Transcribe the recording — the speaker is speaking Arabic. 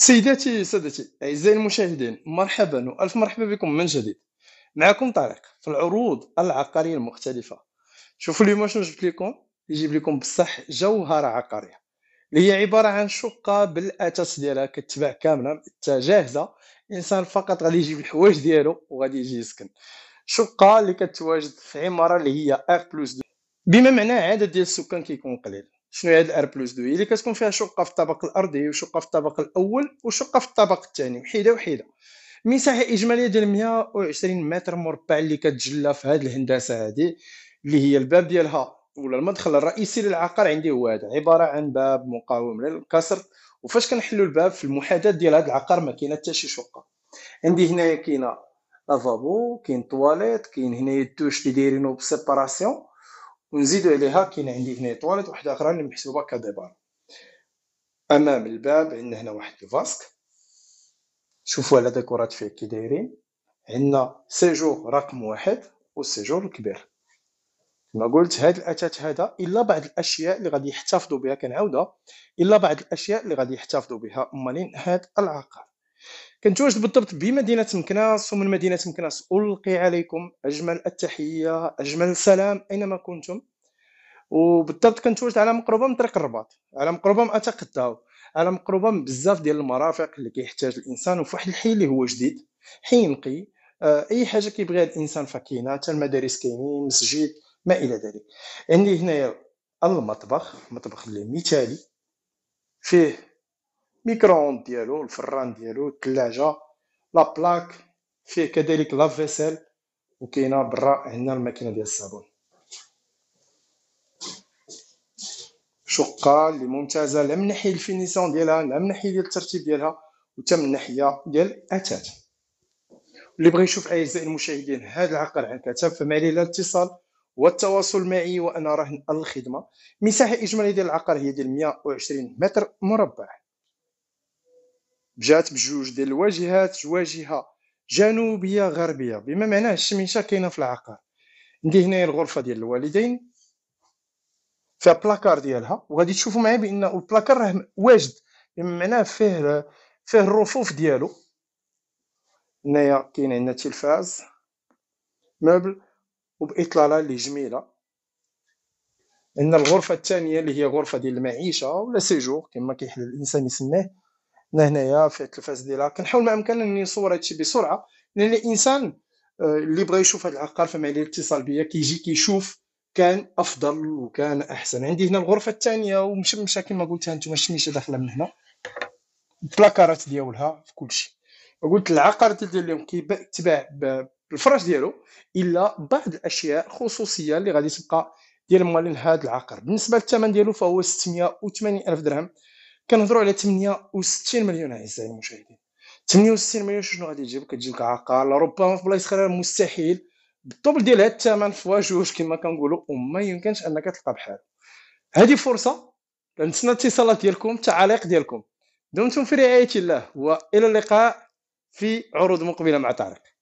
سيداتي سادتي اعزائي المشاهدين مرحبا والف مرحبا بكم من جديد معكم طارق في العروض العقاريه المختلفه شوفوا اليوم شنو جبت لكم يجيب لكم بصح جوهره عقاريه اللي هي عباره عن شقه بالاثاث ديالها كتباع كامله جاهزه الانسان فقط غادي يجيب الحوايج ديالو وغادي يجي يسكن شقه اللي كتواجد في عماره اللي هي ار بلس بما معناه عدد ديال السكان كيكون قليل شنو هي هاد الار بلس دو هي اللي كتكون فيها شقه في الطابق الارضي وشقه في الطابق الاول وشقه في الطابق الثاني وحده وحده مساحه اجماليه ديال 120 متر مربع اللي كتجلى في هاد الهندسه هادي اللي هي الباب ديالها ولا المدخل الرئيسي للعقار عندي هو هذا عباره عن باب مقاوم للكسر وفاش كنحلوا الباب في المحادات ديال هذا العقار ما كاينه حتى شي شقه عندي هنايا كاينه لافابو كاين طواليت كاين هنايا الدوش اللي دايرينو بسيباراسيون ونزيد عليها كاين عندي هنا طواليت وحده اخرى اللي محسوبه كديبار امام الباب عندنا هنا واحد الفاسك شوفوا على ديكورات فيه كي دايرين عندنا سيجور رقم واحد والسيجور الكبير كما قلت هاد الاتات هذا الا بعض الاشياء اللي غادي يحتفظوا بها كنعاودها الا بعض الاشياء اللي غادي يحتفظوا بها امالين هاد العقار كنتواجد بالضبط بمدينه مكناس ومن مدينه مكناس القي عليكم اجمل التحيه اجمل السلام اينما كنتم وبالضبط كنتواجد على مقربه من طريق الرباط على مقربه من اتقداو على مقربه من بزاف ديال المرافق اللي كيحتاج الانسان وفي واحد الحي اللي هو جديد حي نقي آه، اي حاجه كيبغيها الانسان فكاينه حتى المدارس كاينين مسجد ما الى ذلك عندي هنايا المطبخ مطبخ اللي مثالي فيه ميكرووند ديالو الفران ديالو الثلاجه لا بلاك فيه كذلك لا فيسيل وكاينه برا هنا الماكينه ديال الصابون شقه اللي ممتازه لا من ناحيه الفينيسيون ديالها لا من ناحيه ديال الترتيب ديالها وتا من ناحيه ديال الاثاث اللي بغى يشوف اعزائي المشاهدين هذا العقار عن كتاب فما عليه لا الاتصال والتواصل معي وانا راهن الخدمه المساحه الاجماليه ديال العقار هي ديال 120 متر مربع جات بجوج ديال الواجهات واجهه جنوبيه غربيه بما معناه الشميشه كاينه في العقار عندي هنايا الغرفه ديال الوالدين فيها بلاكار ديالها وغادي تشوفوا معايا بان البلاكار راه واجد بما معناه فيه فيه الرفوف ديالو هنايا كاين عندنا تلفاز مبل وباطلاله اللي جميله عندنا الغرفه الثانيه اللي هي غرفه ديال المعيشه ولا سيجور كما كيحل الانسان يسميه لهنايا في التلفاز ديالها كنحاول ما امكن اني نصور هادشي بسرعه لان الانسان آه، اللي بغى يشوف هاد العقار فما عليه الاتصال بيا كيجي كيشوف كان افضل وكان احسن عندي هنا الغرفه الثانيه ومشمشه كما قلت انتم الشميشه داخله من هنا البلاكارات ديالها في كلشي قلت العقار ديال اليوم كيتباع بالفراش ديالو الا بعض الاشياء خصوصيه اللي غادي تبقى ديال موالين هذا العقار بالنسبه للثمن ديالو فهو 680 الف درهم كنهضروا على 68 مليون اعزائي المشاهدين 68 مليون شنو غادي تجيب لك عقار ربما في بلايص اخرى مستحيل بالطبل ديال هاد الثمن فوا جوج كما كنقولوا وما يمكنش انك تلقى بحال هذه فرصه نتسنى الاتصالات ديالكم التعاليق ديالكم دمتم في رعايه الله والى اللقاء في عروض مقبله مع طارق